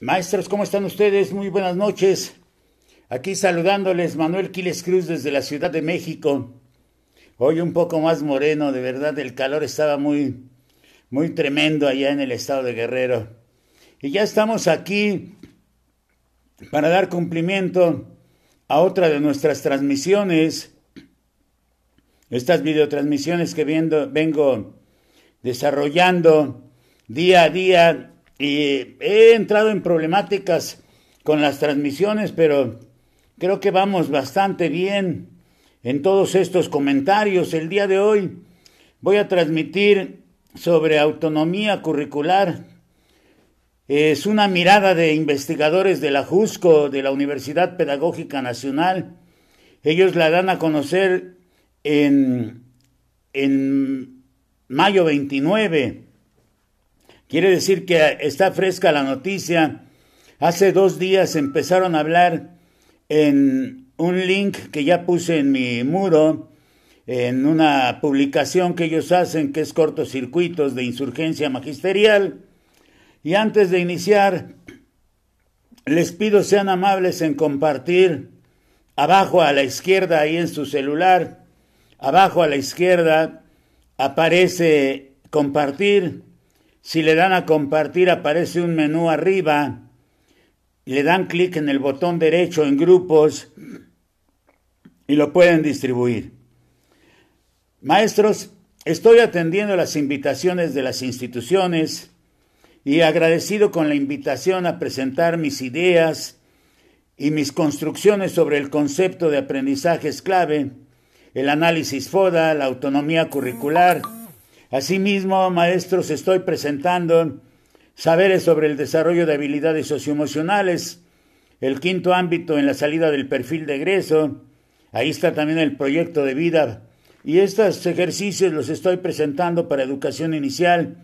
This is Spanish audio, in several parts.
Maestros, ¿cómo están ustedes? Muy buenas noches. Aquí saludándoles Manuel Quiles Cruz desde la Ciudad de México. Hoy un poco más moreno, de verdad, el calor estaba muy, muy tremendo allá en el estado de Guerrero. Y ya estamos aquí para dar cumplimiento a otra de nuestras transmisiones, estas videotransmisiones que vengo desarrollando día a día y he entrado en problemáticas con las transmisiones, pero creo que vamos bastante bien en todos estos comentarios. El día de hoy voy a transmitir sobre autonomía curricular. Es una mirada de investigadores de la JUSCO, de la Universidad Pedagógica Nacional. Ellos la dan a conocer en, en mayo 29 Quiere decir que está fresca la noticia. Hace dos días empezaron a hablar en un link que ya puse en mi muro, en una publicación que ellos hacen que es cortocircuitos de insurgencia magisterial. Y antes de iniciar, les pido sean amables en compartir abajo a la izquierda, ahí en su celular, abajo a la izquierda aparece compartir si le dan a compartir aparece un menú arriba. Le dan clic en el botón derecho en grupos y lo pueden distribuir. Maestros, estoy atendiendo las invitaciones de las instituciones y agradecido con la invitación a presentar mis ideas y mis construcciones sobre el concepto de aprendizajes clave, el análisis FODA, la autonomía curricular Asimismo, maestros, estoy presentando saberes sobre el desarrollo de habilidades socioemocionales, el quinto ámbito en la salida del perfil de egreso, ahí está también el proyecto de vida, y estos ejercicios los estoy presentando para educación inicial,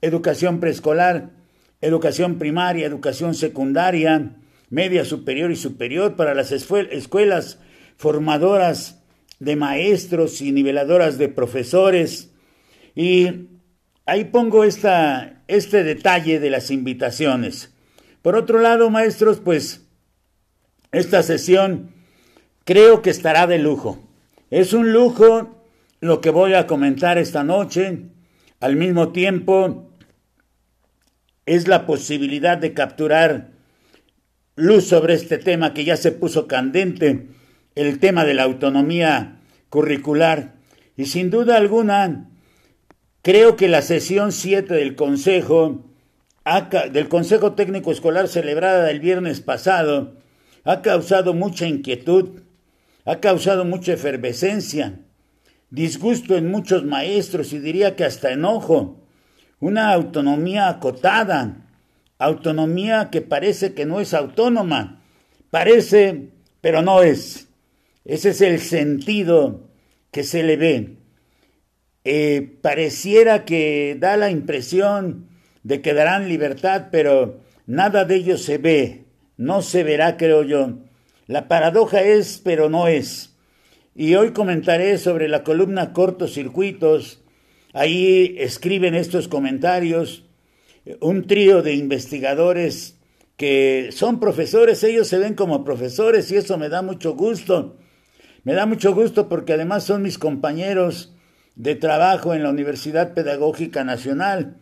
educación preescolar, educación primaria, educación secundaria, media superior y superior para las escuelas formadoras de maestros y niveladoras de profesores, y ahí pongo esta, este detalle de las invitaciones. Por otro lado, maestros, pues esta sesión creo que estará de lujo. Es un lujo lo que voy a comentar esta noche. Al mismo tiempo, es la posibilidad de capturar luz sobre este tema que ya se puso candente, el tema de la autonomía curricular. Y sin duda alguna, Creo que la sesión 7 del Consejo, del Consejo Técnico Escolar celebrada el viernes pasado ha causado mucha inquietud, ha causado mucha efervescencia, disgusto en muchos maestros y diría que hasta enojo, una autonomía acotada, autonomía que parece que no es autónoma, parece, pero no es. Ese es el sentido que se le ve. Eh, pareciera que da la impresión de que darán libertad, pero nada de ello se ve, no se verá, creo yo. La paradoja es, pero no es. Y hoy comentaré sobre la columna Circuitos. Ahí escriben estos comentarios un trío de investigadores que son profesores, ellos se ven como profesores y eso me da mucho gusto. Me da mucho gusto porque además son mis compañeros de trabajo en la Universidad Pedagógica Nacional,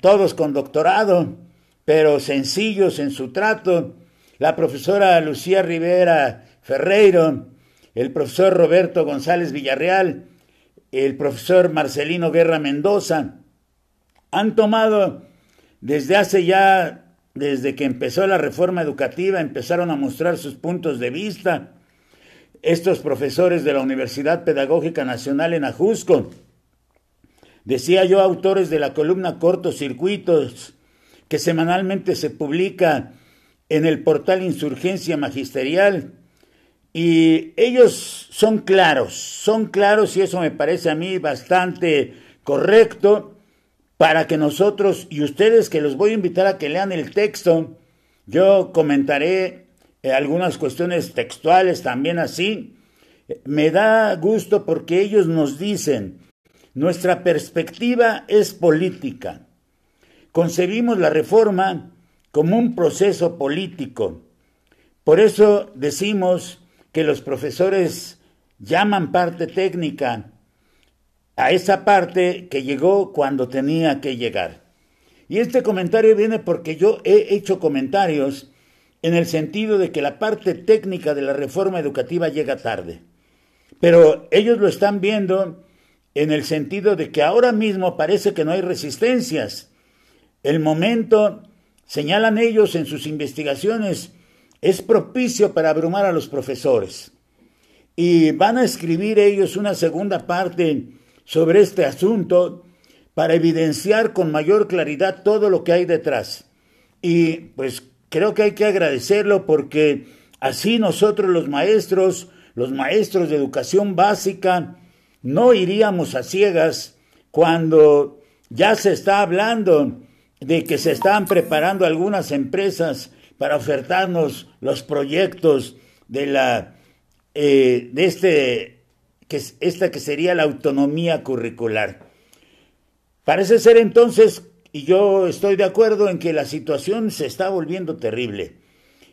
todos con doctorado, pero sencillos en su trato, la profesora Lucía Rivera Ferreiro, el profesor Roberto González Villarreal, el profesor Marcelino Guerra Mendoza, han tomado desde hace ya, desde que empezó la reforma educativa, empezaron a mostrar sus puntos de vista, estos profesores de la Universidad Pedagógica Nacional en Ajusco. Decía yo, autores de la columna Circuitos, que semanalmente se publica en el portal Insurgencia Magisterial. Y ellos son claros, son claros y eso me parece a mí bastante correcto para que nosotros y ustedes que los voy a invitar a que lean el texto, yo comentaré eh, algunas cuestiones textuales también así. Me da gusto porque ellos nos dicen, nuestra perspectiva es política. Concebimos la reforma como un proceso político. Por eso decimos que los profesores llaman parte técnica a esa parte que llegó cuando tenía que llegar. Y este comentario viene porque yo he hecho comentarios en el sentido de que la parte técnica de la reforma educativa llega tarde. Pero ellos lo están viendo en el sentido de que ahora mismo parece que no hay resistencias. El momento, señalan ellos en sus investigaciones, es propicio para abrumar a los profesores. Y van a escribir ellos una segunda parte sobre este asunto para evidenciar con mayor claridad todo lo que hay detrás. Y pues creo que hay que agradecerlo porque así nosotros los maestros, los maestros de educación básica, no iríamos a ciegas cuando ya se está hablando de que se están preparando algunas empresas para ofertarnos los proyectos de la eh, de este que es esta que sería la autonomía curricular. Parece ser entonces y yo estoy de acuerdo en que la situación se está volviendo terrible.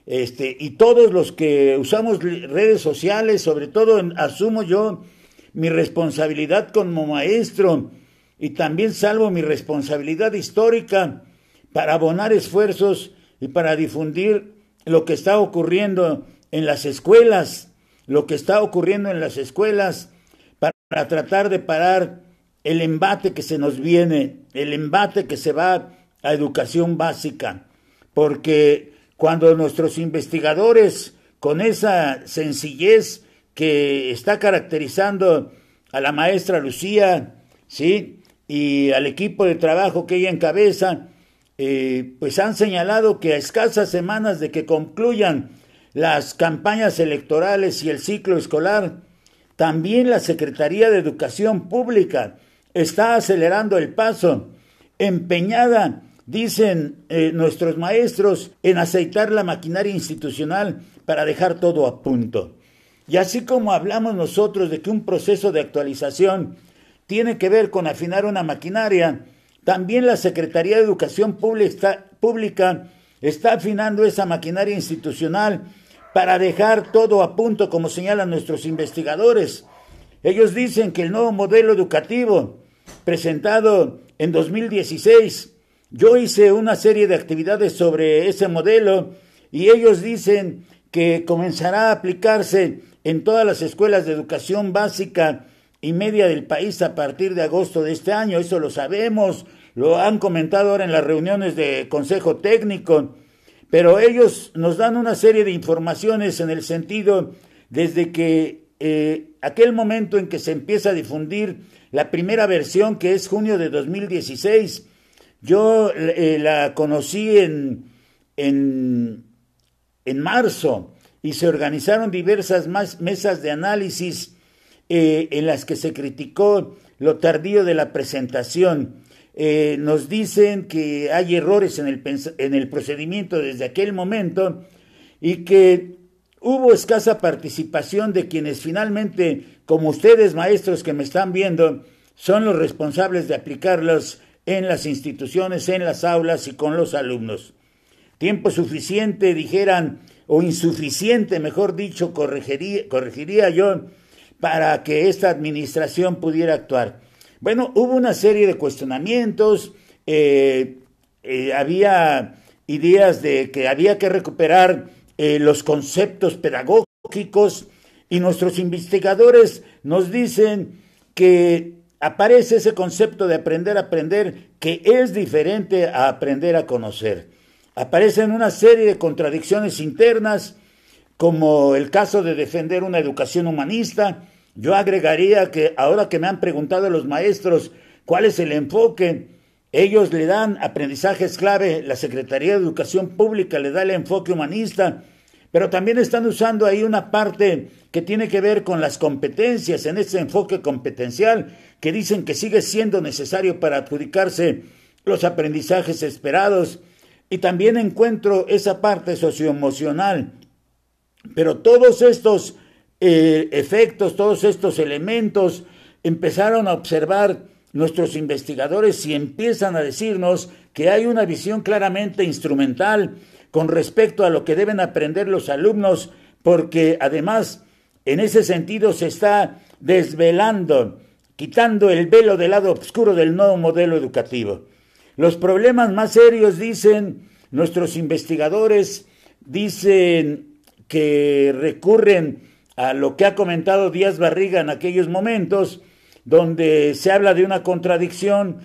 Este, y todos los que usamos redes sociales, sobre todo asumo yo mi responsabilidad como maestro y también salvo mi responsabilidad histórica para abonar esfuerzos y para difundir lo que está ocurriendo en las escuelas, lo que está ocurriendo en las escuelas para tratar de parar el embate que se nos viene, el embate que se va a educación básica, porque cuando nuestros investigadores, con esa sencillez que está caracterizando a la maestra Lucía, ¿sí? Y al equipo de trabajo que ella encabeza, eh, pues han señalado que a escasas semanas de que concluyan las campañas electorales y el ciclo escolar, también la Secretaría de Educación Pública está acelerando el paso, empeñada, dicen eh, nuestros maestros, en aceitar la maquinaria institucional para dejar todo a punto. Y así como hablamos nosotros de que un proceso de actualización tiene que ver con afinar una maquinaria, también la Secretaría de Educación Pública está afinando esa maquinaria institucional para dejar todo a punto, como señalan nuestros investigadores. Ellos dicen que el nuevo modelo educativo presentado en 2016, yo hice una serie de actividades sobre ese modelo y ellos dicen que comenzará a aplicarse en todas las escuelas de educación básica y media del país a partir de agosto de este año. Eso lo sabemos, lo han comentado ahora en las reuniones de Consejo Técnico, pero ellos nos dan una serie de informaciones en el sentido desde que eh, aquel momento en que se empieza a difundir la primera versión, que es junio de 2016, yo eh, la conocí en, en, marzo y se organizaron diversas mesas de análisis eh, en las que se criticó lo tardío de la presentación. nos dicen que hay errores en el, en el procedimiento desde aquel momento y que Hubo escasa participación de quienes finalmente, como ustedes maestros que me están viendo, son los responsables de aplicarlos en las instituciones, en las aulas y con los alumnos. Tiempo suficiente, dijeran, o insuficiente, mejor dicho, corregiría, yo, para que esta administración pudiera actuar. Bueno, hubo una serie de cuestionamientos, eh, eh, había ideas de que había que recuperar eh, los conceptos pedagógicos y nuestros investigadores nos dicen que aparece ese concepto de aprender a aprender que es diferente a aprender a conocer. Aparecen una serie de contradicciones internas, como el caso de defender una educación humanista. Yo agregaría que ahora que me han preguntado los maestros cuál es el enfoque, ellos le dan aprendizajes clave, la Secretaría de Educación Pública le da el enfoque humanista, pero también están usando ahí una parte que tiene que ver con las competencias, en ese enfoque competencial, que dicen que sigue siendo necesario para adjudicarse los aprendizajes esperados, y también encuentro esa parte socioemocional. Pero todos estos eh, efectos, todos estos elementos, empezaron a observar nuestros investigadores si empiezan a decirnos que hay una visión claramente instrumental con respecto a lo que deben aprender los alumnos, porque además en ese sentido se está desvelando, quitando el velo del lado oscuro del nuevo modelo educativo. Los problemas más serios, dicen nuestros investigadores, dicen que recurren a lo que ha comentado Díaz Barriga en aquellos momentos, donde se habla de una contradicción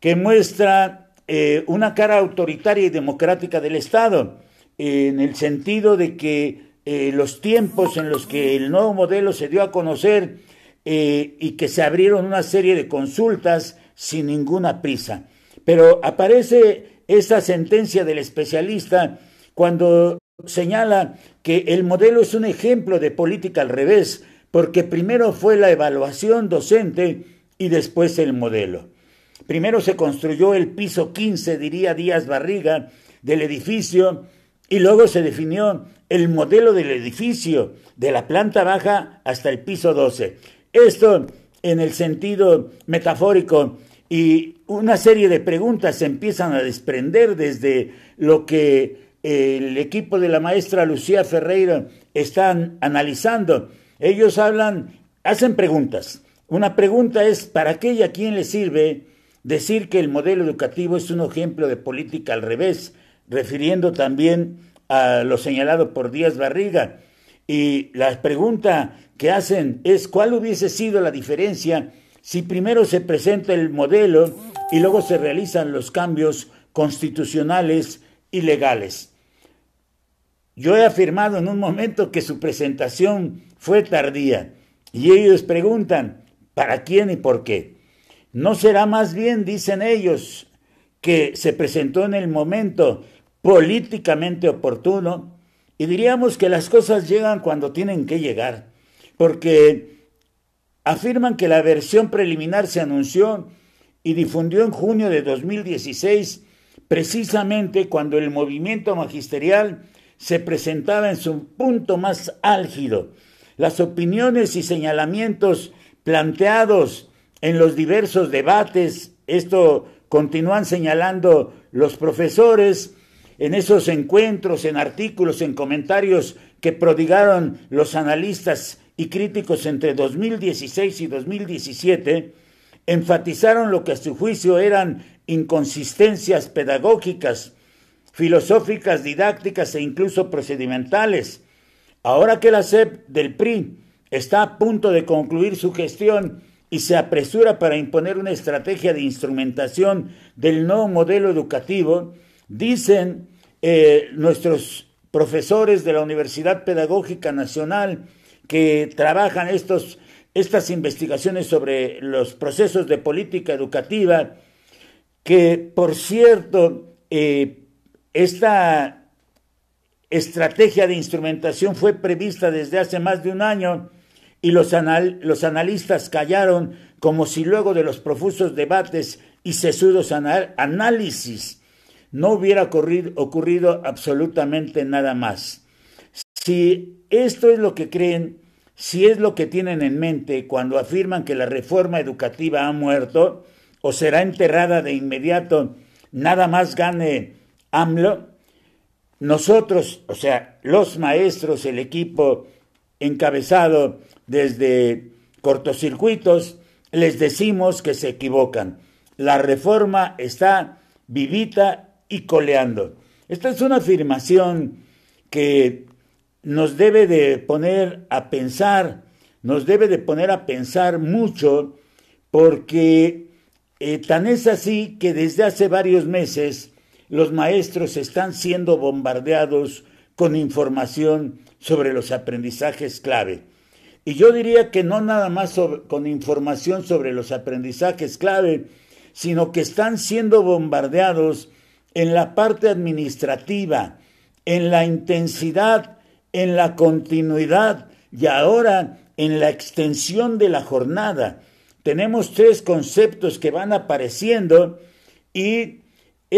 que muestra eh, una cara autoritaria y democrática del Estado, en el sentido de que eh, los tiempos en los que el nuevo modelo se dio a conocer eh, y que se abrieron una serie de consultas sin ninguna prisa. Pero aparece esa sentencia del especialista cuando señala que el modelo es un ejemplo de política al revés, porque primero fue la evaluación docente y después el modelo. Primero se construyó el piso 15, diría Díaz Barriga, del edificio y luego se definió el modelo del edificio, de la planta baja hasta el piso 12. Esto en el sentido metafórico y una serie de preguntas se empiezan a desprender desde lo que eh, el equipo de la maestra Lucía Ferreira están analizando ellos hablan, hacen preguntas. Una pregunta es, ¿para qué y a quién le sirve decir que el modelo educativo es un ejemplo de política al revés? Refiriendo también a lo señalado por Díaz Barriga. Y la pregunta que hacen es, ¿cuál hubiese sido la diferencia si primero se presenta el modelo y luego se realizan los cambios constitucionales y legales? Yo he afirmado en un momento que su presentación fue tardía y ellos preguntan, ¿para quién y por qué? ¿No será más bien, dicen ellos, que se presentó en el momento políticamente oportuno? Y diríamos que las cosas llegan cuando tienen que llegar, porque afirman que la versión preliminar se anunció y difundió en junio de 2016, precisamente cuando el movimiento magisterial se presentaba en su punto más álgido. Las opiniones y señalamientos planteados en los diversos debates, esto continúan señalando los profesores, en esos encuentros, en artículos, en comentarios que prodigaron los analistas y críticos entre 2016 y 2017, enfatizaron lo que a su juicio eran inconsistencias pedagógicas, filosóficas, didácticas e incluso procedimentales. Ahora que la SEP del PRI está a punto de concluir su gestión y se apresura para imponer una estrategia de instrumentación del nuevo modelo educativo, dicen eh, nuestros profesores de la Universidad Pedagógica Nacional que trabajan estos, estas investigaciones sobre los procesos de política educativa, que por cierto, eh, esta estrategia de instrumentación fue prevista desde hace más de un año y los, los analistas callaron como si luego de los profusos debates y sesudos análisis no hubiera ocurrido absolutamente nada más. Si esto es lo que creen, si es lo que tienen en mente cuando afirman que la reforma educativa ha muerto o será enterrada de inmediato, nada más gane AMLO, nosotros, o sea, los maestros, el equipo encabezado desde cortocircuitos, les decimos que se equivocan. La reforma está vivita y coleando. Esta es una afirmación que nos debe de poner a pensar, nos debe de poner a pensar mucho, porque eh, tan es así que desde hace varios meses los maestros están siendo bombardeados con información sobre los aprendizajes clave. Y yo diría que no nada más con información sobre los aprendizajes clave, sino que están siendo bombardeados en la parte administrativa, en la intensidad, en la continuidad y ahora en la extensión de la jornada. Tenemos tres conceptos que van apareciendo y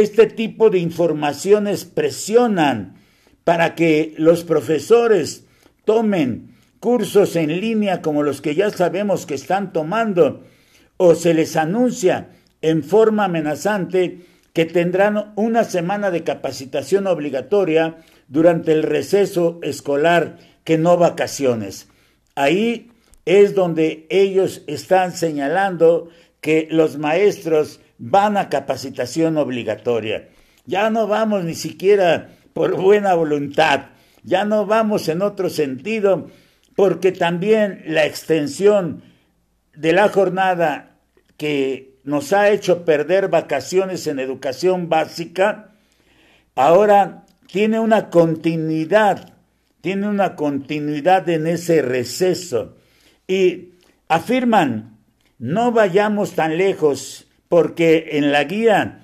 este tipo de informaciones presionan para que los profesores tomen cursos en línea como los que ya sabemos que están tomando o se les anuncia en forma amenazante que tendrán una semana de capacitación obligatoria durante el receso escolar que no vacaciones. Ahí es donde ellos están señalando que los maestros van a capacitación obligatoria. Ya no vamos ni siquiera por buena voluntad, ya no vamos en otro sentido, porque también la extensión de la jornada que nos ha hecho perder vacaciones en educación básica, ahora tiene una continuidad, tiene una continuidad en ese receso. Y afirman, no vayamos tan lejos, porque en la guía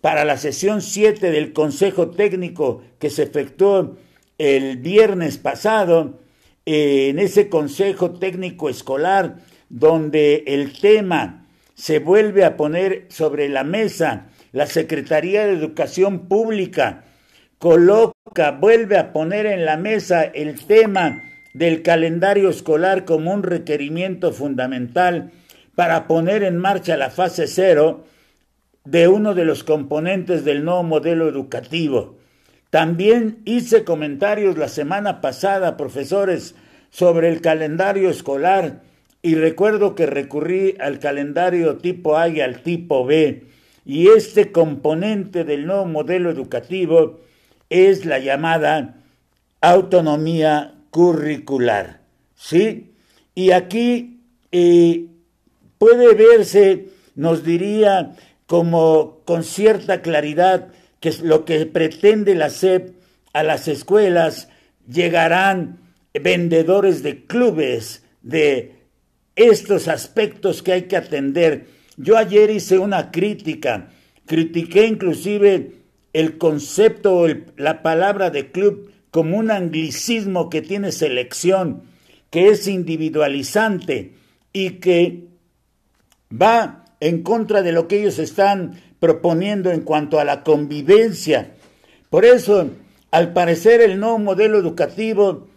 para la sesión 7 del Consejo Técnico que se efectuó el viernes pasado, eh, en ese Consejo Técnico Escolar, donde el tema se vuelve a poner sobre la mesa, la Secretaría de Educación Pública coloca, vuelve a poner en la mesa el tema del calendario escolar como un requerimiento fundamental para poner en marcha la fase cero de uno de los componentes del nuevo modelo educativo. También hice comentarios la semana pasada, profesores, sobre el calendario escolar y recuerdo que recurrí al calendario tipo A y al tipo B. Y este componente del nuevo modelo educativo es la llamada autonomía curricular. ¿Sí? Y aquí eh, puede verse, nos diría, como con cierta claridad, que lo que pretende la SEP a las escuelas llegarán vendedores de clubes de estos aspectos que hay que atender. Yo ayer hice una crítica, critiqué inclusive el concepto o la palabra de club como un anglicismo que tiene selección, que es individualizante y que va en contra de lo que ellos están proponiendo en cuanto a la convivencia. Por eso, al parecer, el nuevo modelo educativo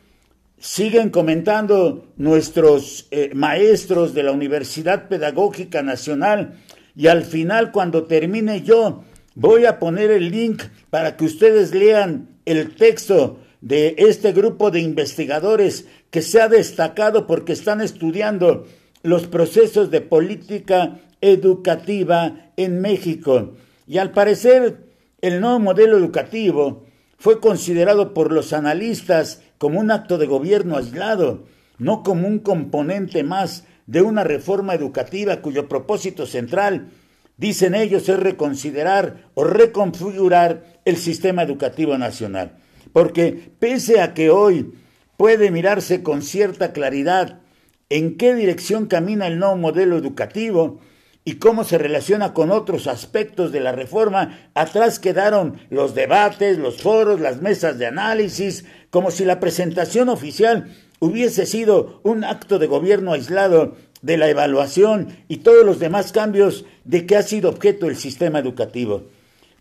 siguen comentando nuestros eh, maestros de la Universidad Pedagógica Nacional y al final, cuando termine yo, voy a poner el link para que ustedes lean el texto de este grupo de investigadores que se ha destacado porque están estudiando los procesos de política educativa en México. Y al parecer, el nuevo modelo educativo fue considerado por los analistas como un acto de gobierno aislado, no como un componente más de una reforma educativa cuyo propósito central, dicen ellos, es reconsiderar o reconfigurar el sistema educativo nacional. Porque pese a que hoy puede mirarse con cierta claridad en qué dirección camina el nuevo modelo educativo y cómo se relaciona con otros aspectos de la reforma, atrás quedaron los debates, los foros, las mesas de análisis, como si la presentación oficial hubiese sido un acto de gobierno aislado de la evaluación y todos los demás cambios de que ha sido objeto el sistema educativo.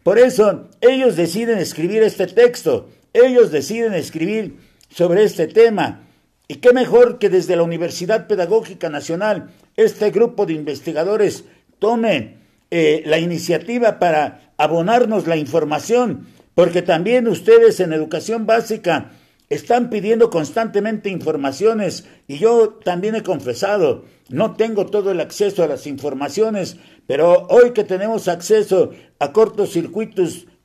Por eso ellos deciden escribir este texto, ellos deciden escribir sobre este tema, y qué mejor que desde la Universidad Pedagógica Nacional este grupo de investigadores tome eh, la iniciativa para abonarnos la información, porque también ustedes en educación básica están pidiendo constantemente informaciones y yo también he confesado, no tengo todo el acceso a las informaciones, pero hoy que tenemos acceso a cortos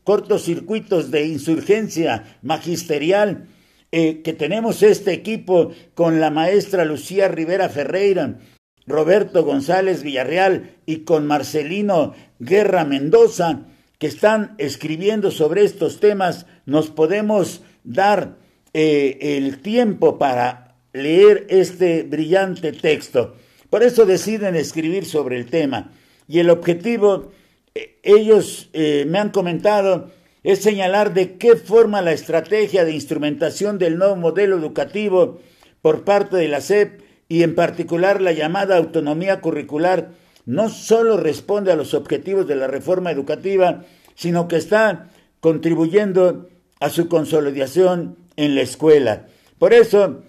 cortos circuitos de insurgencia magisterial, eh, que tenemos este equipo con la maestra Lucía Rivera Ferreira, Roberto González Villarreal y con Marcelino Guerra Mendoza, que están escribiendo sobre estos temas, nos podemos dar eh, el tiempo para leer este brillante texto. Por eso deciden escribir sobre el tema. Y el objetivo, eh, ellos me han comentado es señalar de qué forma la estrategia de instrumentación del nuevo modelo educativo por parte de la SEP y en particular la llamada autonomía curricular no solo responde a los objetivos de la reforma educativa, sino que está contribuyendo a su consolidación en la escuela. Por eso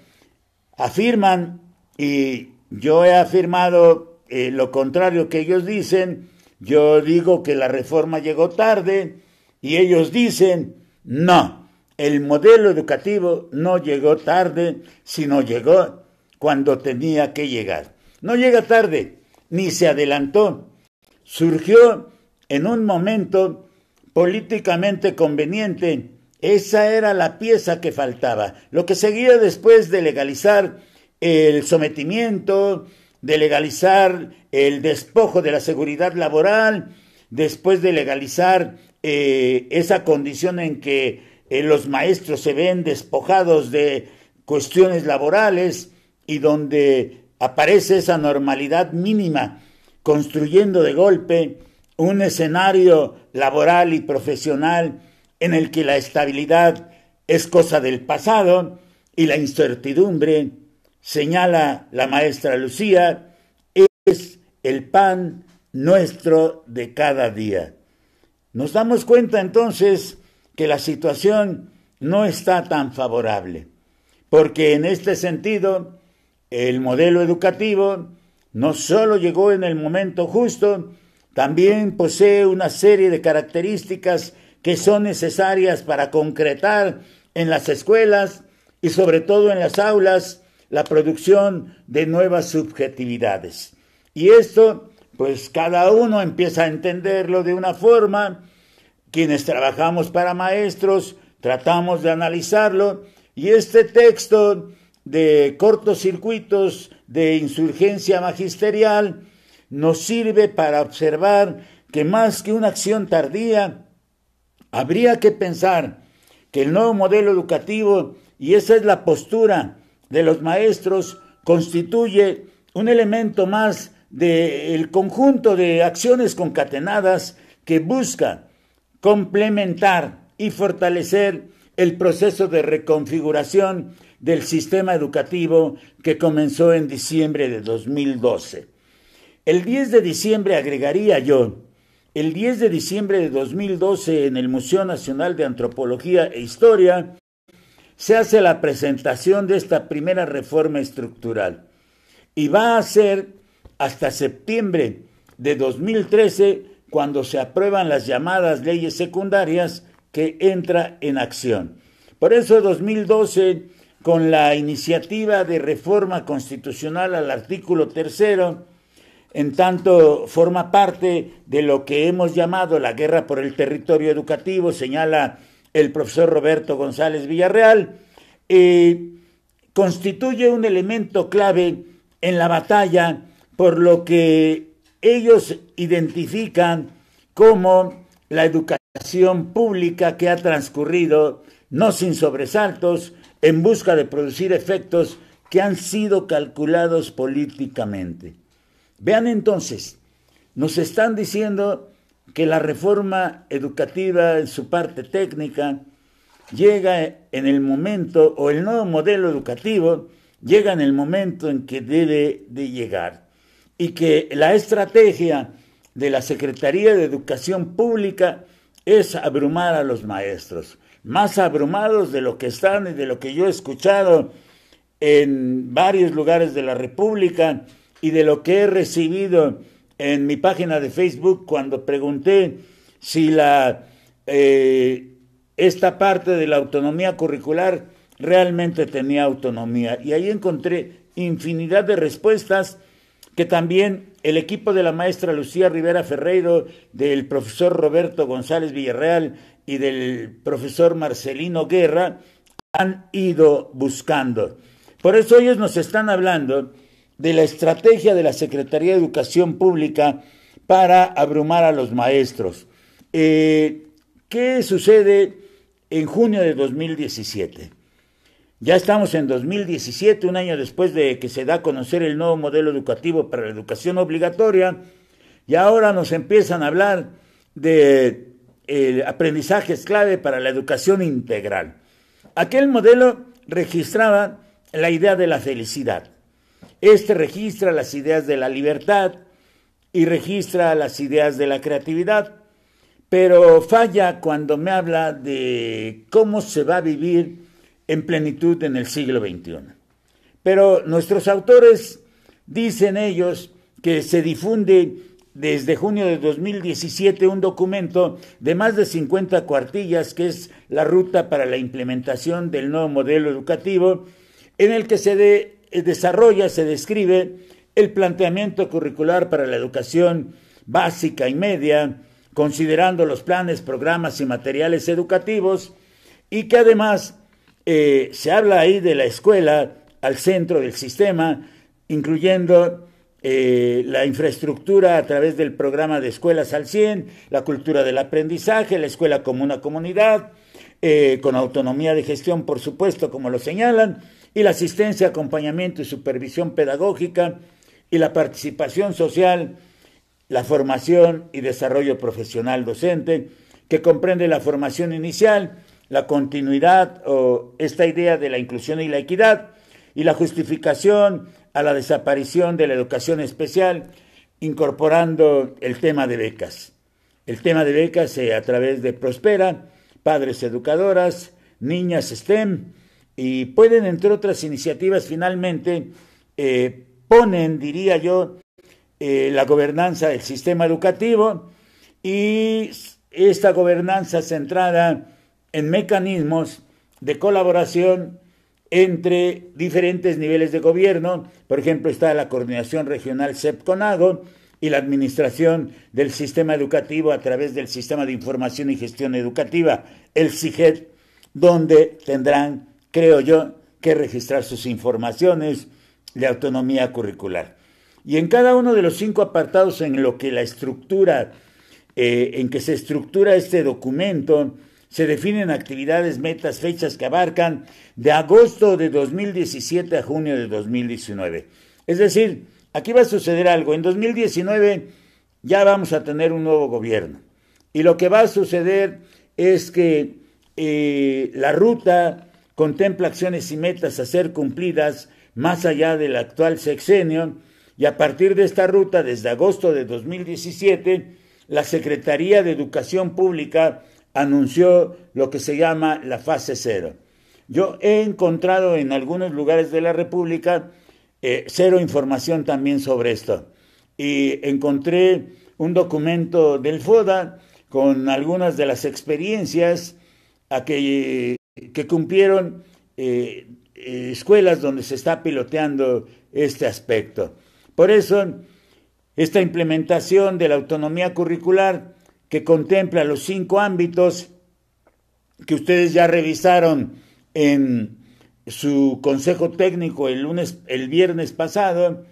afirman, y yo he afirmado eh, lo contrario que ellos dicen, yo digo que la reforma llegó tarde, y ellos dicen, no, el modelo educativo no llegó tarde, sino llegó cuando tenía que llegar. No llega tarde, ni se adelantó. Surgió en un momento políticamente conveniente. Esa era la pieza que faltaba. Lo que seguía después de legalizar el sometimiento, de legalizar el despojo de la seguridad laboral, después de legalizar eh, esa condición en que eh, los maestros se ven despojados de cuestiones laborales y donde aparece esa normalidad mínima, construyendo de golpe un escenario laboral y profesional en el que la estabilidad es cosa del pasado y la incertidumbre, señala la maestra Lucía, es el pan nuestro de cada día. Nos damos cuenta entonces que la situación no está tan favorable, porque en este sentido el modelo educativo no solo llegó en el momento justo, también posee una serie de características que son necesarias para concretar en las escuelas y sobre todo en las aulas la producción de nuevas subjetividades. Y esto pues cada uno empieza a entenderlo de una forma, quienes trabajamos para maestros tratamos de analizarlo y este texto de cortocircuitos de insurgencia magisterial nos sirve para observar que más que una acción tardía, habría que pensar que el nuevo modelo educativo, y esa es la postura de los maestros, constituye un elemento más del conjunto de acciones concatenadas que busca complementar y fortalecer el proceso de reconfiguración del sistema educativo que comenzó en diciembre de 2012. El 10 de diciembre agregaría yo, el 10 de diciembre de 2012 en el Museo Nacional de Antropología e Historia se hace la presentación de esta primera reforma estructural y va a ser hasta septiembre de 2013, cuando se aprueban las llamadas leyes secundarias que entra en acción. Por eso 2012, con la iniciativa de reforma constitucional al artículo tercero, en tanto forma parte de lo que hemos llamado la guerra por el territorio educativo, señala el profesor Roberto González Villarreal, eh, constituye un elemento clave en la batalla por lo que ellos identifican como la educación pública que ha transcurrido, no sin sobresaltos, en busca de producir efectos que han sido calculados políticamente. Vean entonces, nos están diciendo que la reforma educativa en su parte técnica llega en el momento, o el nuevo modelo educativo llega en el momento en que debe de llegar y que la estrategia de la Secretaría de Educación Pública es abrumar a los maestros, más abrumados de lo que están y de lo que yo he escuchado en varios lugares de la República y de lo que he recibido en mi página de Facebook cuando pregunté si la eh, esta parte de la autonomía curricular realmente tenía autonomía. Y ahí encontré infinidad de respuestas que también el equipo de la maestra Lucía Rivera Ferreiro, del profesor Roberto González Villarreal y del profesor Marcelino Guerra han ido buscando. Por eso ellos nos están hablando de la estrategia de la Secretaría de Educación Pública para abrumar a los maestros. Eh, ¿Qué sucede en junio de 2017? Ya estamos en 2017, un año después de que se da a conocer el nuevo modelo educativo para la educación obligatoria, y ahora nos empiezan a hablar de aprendizaje eh, aprendizajes clave para la educación integral. Aquel modelo registraba la idea de la felicidad. Este registra las ideas de la libertad y registra las ideas de la creatividad, pero falla cuando me habla de cómo se va a vivir en plenitud en el siglo XXI. Pero nuestros autores dicen ellos que se difunde desde junio de 2017 un documento de más de 50 cuartillas que es la ruta para la implementación del nuevo modelo educativo en el que se eh, desarrolla, se describe el planteamiento curricular para la educación básica y media, considerando los planes, programas y materiales educativos, y que además eh, se habla ahí de la escuela al centro del sistema, incluyendo eh, la infraestructura a través del programa de escuelas al 100, la cultura del aprendizaje, la escuela como una comunidad, eh, con autonomía de gestión, por supuesto, como lo señalan, y la asistencia, acompañamiento y supervisión pedagógica, y la participación social, la formación y desarrollo profesional docente, que comprende la formación inicial, la continuidad o esta idea de la inclusión y la equidad y la justificación a la desaparición de la educación especial incorporando el tema de becas. El tema de becas eh, a través de Prospera, padres educadoras, niñas STEM y pueden, entre otras iniciativas, finalmente eh, ponen, diría yo, eh, la gobernanza del sistema educativo y esta gobernanza centrada en mecanismos de colaboración entre diferentes niveles de gobierno. Por ejemplo, está la coordinación regional CEP-CONAGO y la administración del sistema educativo a través del Sistema de Información y Gestión Educativa, el CIGED, donde tendrán, creo yo, que registrar sus informaciones de autonomía curricular. Y en cada uno de los cinco apartados en lo que la estructura, eh, en que se estructura este documento, se definen actividades, metas, fechas que abarcan de agosto de 2017 a junio de 2019. Es decir, aquí va a suceder algo. En 2019 ya vamos a tener un nuevo gobierno. Y lo que va a suceder es que eh, la ruta contempla acciones y metas a ser cumplidas más allá del actual sexenio. Y a partir de esta ruta, desde agosto de 2017, la Secretaría de Educación Pública anunció lo que se llama la fase cero. Yo he encontrado en algunos lugares de la República eh, cero información también sobre esto. Y encontré un documento del FODA con algunas de las experiencias a que, que cumplieron eh, eh, escuelas donde se está piloteando este aspecto. Por eso, esta implementación de la autonomía curricular que contempla los cinco ámbitos que ustedes ya revisaron en su consejo técnico el lunes, el viernes pasado,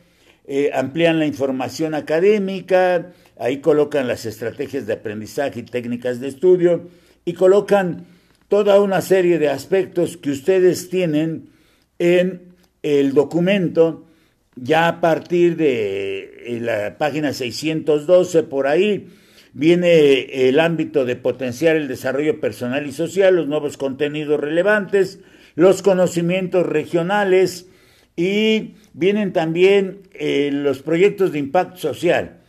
eh, amplían la información académica, ahí colocan las estrategias de aprendizaje y técnicas de estudio y colocan toda una serie de aspectos que ustedes tienen en el documento ya a partir de eh, la página 612 por ahí Viene el ámbito de potenciar el desarrollo personal y social, los nuevos contenidos relevantes, los conocimientos regionales y vienen también eh, los proyectos de impacto social.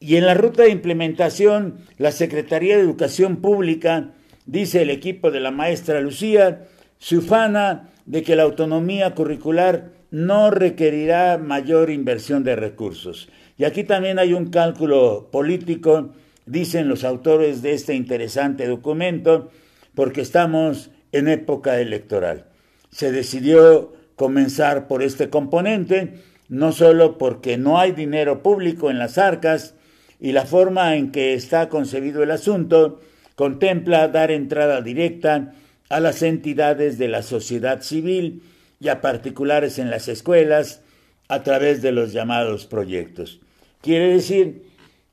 Y en la ruta de implementación, la Secretaría de Educación Pública, dice el equipo de la maestra Lucía, se ufana de que la autonomía curricular no requerirá mayor inversión de recursos. Y aquí también hay un cálculo político, dicen los autores de este interesante documento, porque estamos en época electoral. Se decidió comenzar por este componente, no solo porque no hay dinero público en las arcas y la forma en que está concebido el asunto contempla dar entrada directa a las entidades de la sociedad civil y a particulares en las escuelas a través de los llamados proyectos. Quiere decir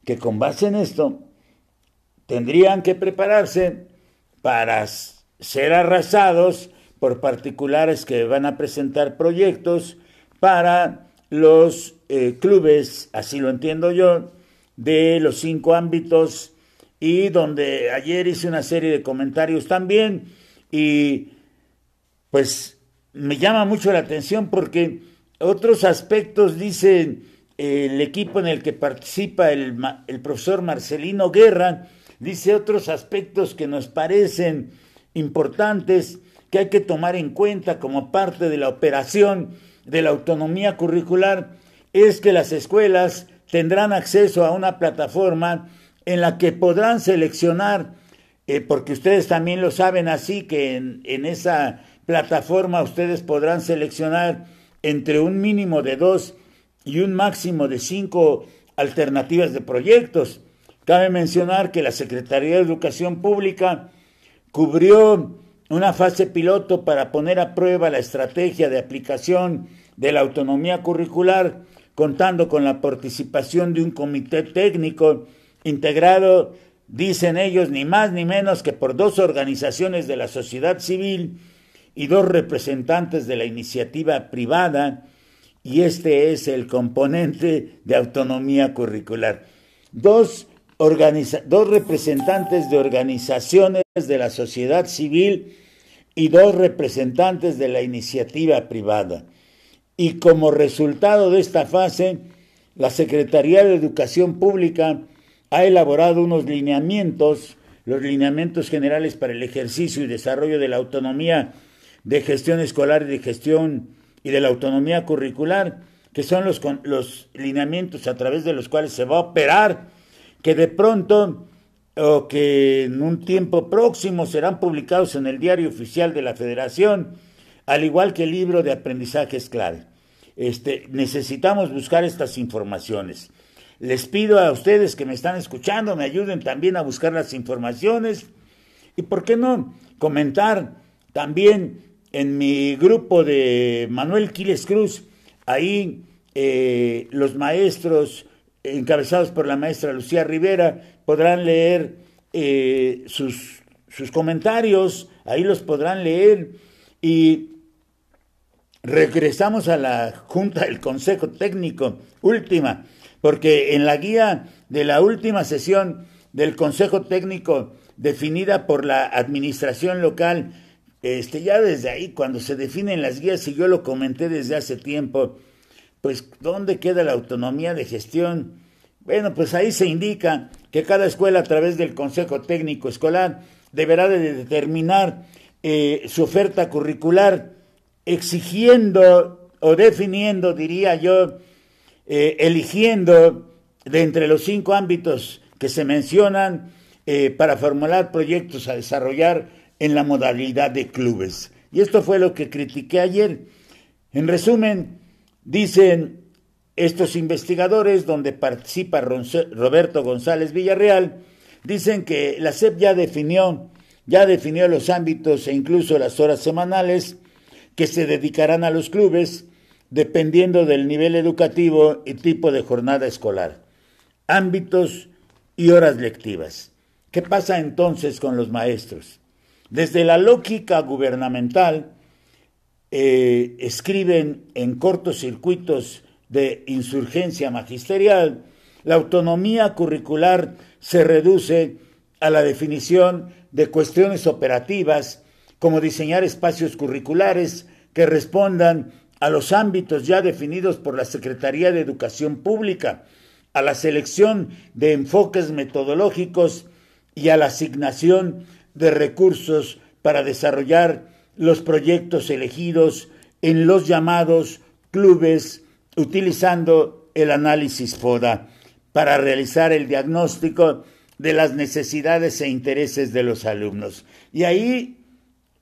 que con base en esto tendrían que prepararse para ser arrasados por particulares que van a presentar proyectos para los eh, clubes, así lo entiendo yo, de los cinco ámbitos y donde ayer hice una serie de comentarios también y pues me llama mucho la atención porque otros aspectos dicen el equipo en el que participa el, profesor Marcelino Guerra, dice otros aspectos que nos parecen importantes que hay que tomar en cuenta como parte de la operación de la autonomía curricular es que las escuelas tendrán acceso a una plataforma en la que podrán seleccionar, eh, porque ustedes también lo saben así, que en esa plataforma ustedes podrán seleccionar entre un mínimo de dos y un máximo de cinco alternativas de proyectos. Cabe mencionar que la Secretaría de Educación Pública cubrió una fase piloto para poner a prueba la estrategia de aplicación de la autonomía curricular, contando con la participación de un comité técnico integrado, dicen ellos, ni más ni menos que por dos organizaciones de la sociedad civil y dos representantes de la iniciativa privada y este es el componente de autonomía curricular. Dos, dos representantes de organizaciones de la sociedad civil y dos representantes de la iniciativa privada. Y como resultado de esta fase, la Secretaría de Educación Pública ha elaborado unos lineamientos, los lineamientos generales para el ejercicio y desarrollo de la autonomía de gestión escolar y de gestión y de la autonomía curricular, que son los, los lineamientos a través de los cuales se va a operar, que de pronto o que en un tiempo próximo serán publicados en el diario oficial de la Federación, al igual que el libro de aprendizajes clave. Este, necesitamos buscar estas informaciones. Les pido a ustedes que me están escuchando, me ayuden también a buscar las informaciones y, ¿por qué no?, comentar también en mi grupo de Manuel Quiles Cruz, ahí eh, los maestros encabezados por la maestra Lucía Rivera podrán leer eh, sus, sus comentarios, ahí los podrán leer y regresamos a la Junta del Consejo Técnico última, porque en la guía de la última sesión del Consejo Técnico definida por la Administración local este, ya desde ahí, cuando se definen las guías, y yo lo comenté desde hace tiempo, pues ¿dónde queda la autonomía de gestión? Bueno, pues ahí se indica que cada escuela a través del Consejo Técnico Escolar deberá de determinar eh, su oferta curricular, exigiendo o definiendo, diría yo, eh, eligiendo de entre los cinco ámbitos que se mencionan eh, para formular proyectos a desarrollar en la modalidad de clubes. Y esto fue lo que critiqué ayer. En resumen, dicen estos investigadores, donde participa Roberto González Villarreal, dicen que la SEP ya definió, ya definió los ámbitos e incluso las horas semanales que se dedicarán a los clubes, dependiendo del nivel educativo y tipo de jornada escolar, ámbitos y horas lectivas. ¿Qué pasa entonces con los maestros? Desde la lógica gubernamental, eh, escriben en cortos circuitos de insurgencia magisterial, la autonomía curricular se reduce a la definición de cuestiones operativas, como diseñar espacios curriculares que respondan a los ámbitos ya definidos por la Secretaría de Educación Pública, a la selección de enfoques metodológicos y a la asignación de recursos para desarrollar los proyectos elegidos en los llamados clubes utilizando el análisis FODA para realizar el diagnóstico de las necesidades e intereses de los alumnos. Y ahí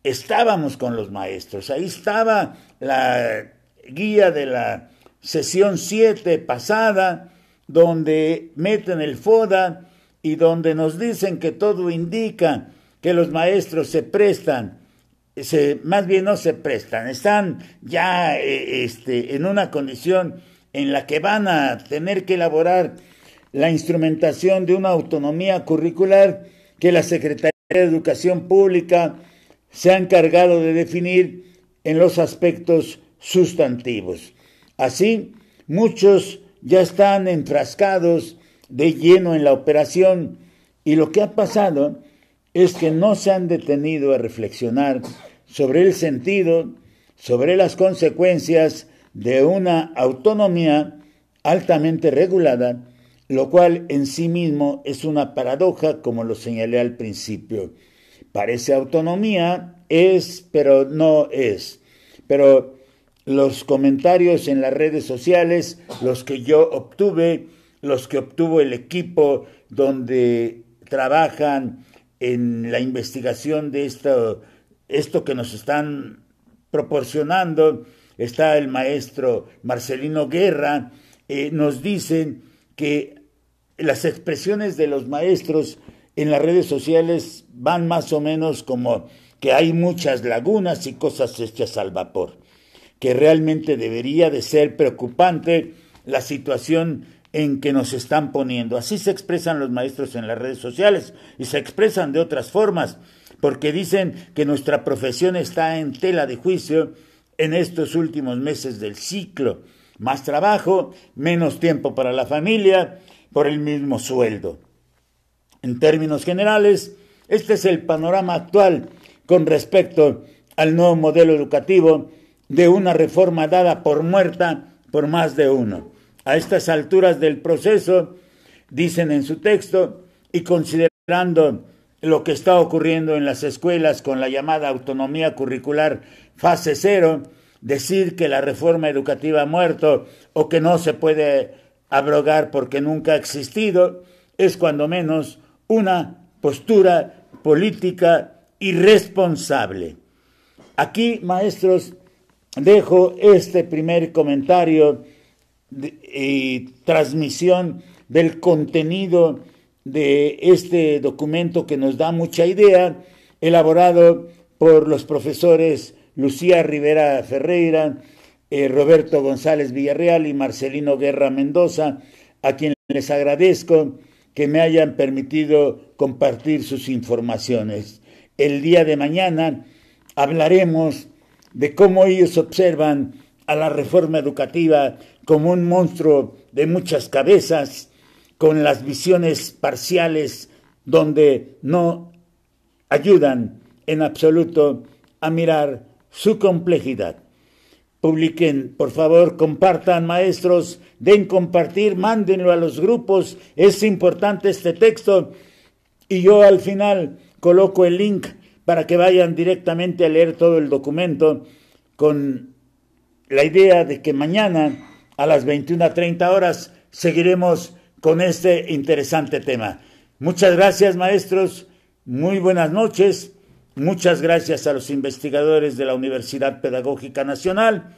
estábamos con los maestros, ahí estaba la guía de la sesión 7 pasada, donde meten el FODA y donde nos dicen que todo indica que los maestros se prestan, más bien no se prestan, están ya eh, este, en una condición en la que van a tener que elaborar la instrumentación de una autonomía curricular que la Secretaría de Educación Pública se ha encargado de definir en los aspectos sustantivos. Así, muchos ya están enfrascados de lleno en la operación y lo que ha pasado es que no se han detenido a reflexionar sobre el sentido, sobre las consecuencias de una autonomía altamente regulada, lo cual en sí mismo es una paradoja, como lo señalé al principio. Parece autonomía, es, pero no es. Pero los comentarios en las redes sociales, los que yo obtuve, los que obtuvo el equipo donde trabajan en la investigación de esto, esto que nos están proporcionando, está el maestro Marcelino Guerra, eh, nos dicen que las expresiones de los maestros en las redes sociales van más o menos como que hay muchas lagunas y cosas hechas al vapor, que realmente debería de ser preocupante la situación en que nos están poniendo. Así se expresan los maestros en las redes sociales y se expresan de otras formas, porque dicen que nuestra profesión está en tela de juicio en estos últimos meses del ciclo. Más trabajo, menos tiempo para la familia, por el mismo sueldo. En términos generales, este es el panorama actual con respecto al nuevo modelo educativo de una reforma dada por muerta por más de uno. A estas alturas del proceso, dicen en su texto, y considerando lo que está ocurriendo en las escuelas con la llamada autonomía curricular fase cero, decir que la reforma educativa ha muerto o que no se puede abrogar porque nunca ha existido, es cuando menos una postura política irresponsable. Aquí, maestros, dejo este primer comentario y eh, transmisión del contenido de este documento que nos da mucha idea, elaborado por los profesores Lucía Rivera Ferreira, eh, Roberto González Villarreal y Marcelino Guerra Mendoza, a quienes les agradezco que me hayan permitido compartir sus informaciones. El día de mañana hablaremos de cómo ellos observan a la reforma educativa como un monstruo de muchas cabezas, con las visiones parciales donde no ayudan en absoluto a mirar su complejidad. Publiquen, por favor, compartan, maestros, den compartir, mándenlo a los grupos, es importante este texto y yo al final coloco el link para que vayan directamente a leer todo el documento con la idea de que mañana a las 21.30 horas seguiremos con este interesante tema. Muchas gracias maestros, muy buenas noches, muchas gracias a los investigadores de la Universidad Pedagógica Nacional,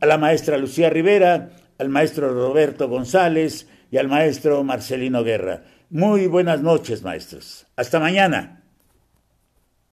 a la maestra Lucía Rivera, al maestro Roberto González y al maestro Marcelino Guerra. Muy buenas noches maestros, hasta mañana.